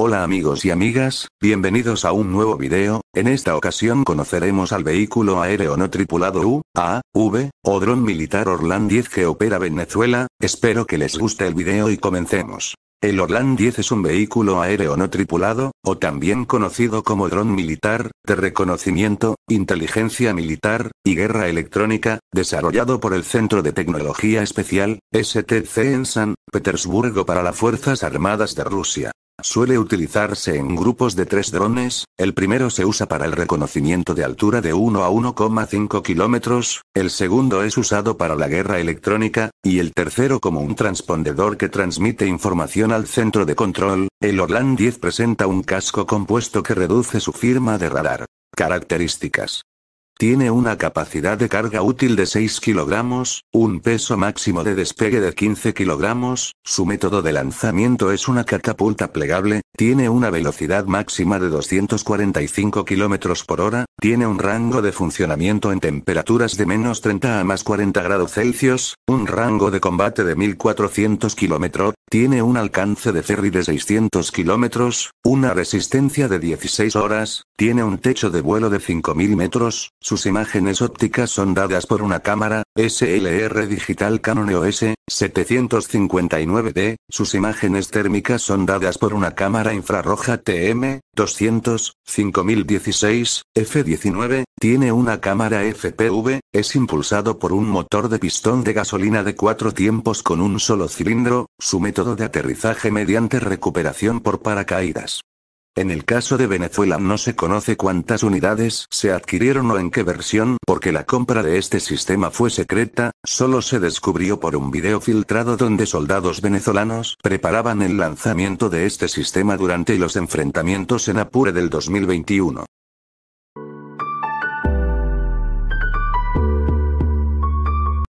Hola amigos y amigas, bienvenidos a un nuevo video, en esta ocasión conoceremos al vehículo aéreo no tripulado UAV, o dron militar Orlan 10 que opera Venezuela, espero que les guste el video y comencemos. El Orlan 10 es un vehículo aéreo no tripulado, o también conocido como dron militar, de reconocimiento, inteligencia militar, y guerra electrónica, desarrollado por el Centro de Tecnología Especial, STC en San Petersburgo para las Fuerzas Armadas de Rusia. Suele utilizarse en grupos de tres drones, el primero se usa para el reconocimiento de altura de 1 a 1,5 kilómetros, el segundo es usado para la guerra electrónica, y el tercero como un transpondedor que transmite información al centro de control. El Orlan 10 presenta un casco compuesto que reduce su firma de radar. Características. Tiene una capacidad de carga útil de 6 kilogramos, un peso máximo de despegue de 15 kilogramos, su método de lanzamiento es una catapulta plegable, tiene una velocidad máxima de 245 km por hora, tiene un rango de funcionamiento en temperaturas de menos 30 a más 40 grados Celsius, un rango de combate de 1400 km, tiene un alcance de ferry de 600 km, una resistencia de 16 horas, tiene un techo de vuelo de 5000 metros, sus imágenes ópticas son dadas por una cámara, SLR Digital Canon EOS, 759D, sus imágenes térmicas son dadas por una cámara infrarroja TM-200, 5016, F-19, tiene una cámara FPV, es impulsado por un motor de pistón de gasolina de cuatro tiempos con un solo cilindro, su método de aterrizaje mediante recuperación por paracaídas. En el caso de Venezuela no se conoce cuántas unidades se adquirieron o en qué versión, porque la compra de este sistema fue secreta, solo se descubrió por un video filtrado donde soldados venezolanos preparaban el lanzamiento de este sistema durante los enfrentamientos en Apure del 2021.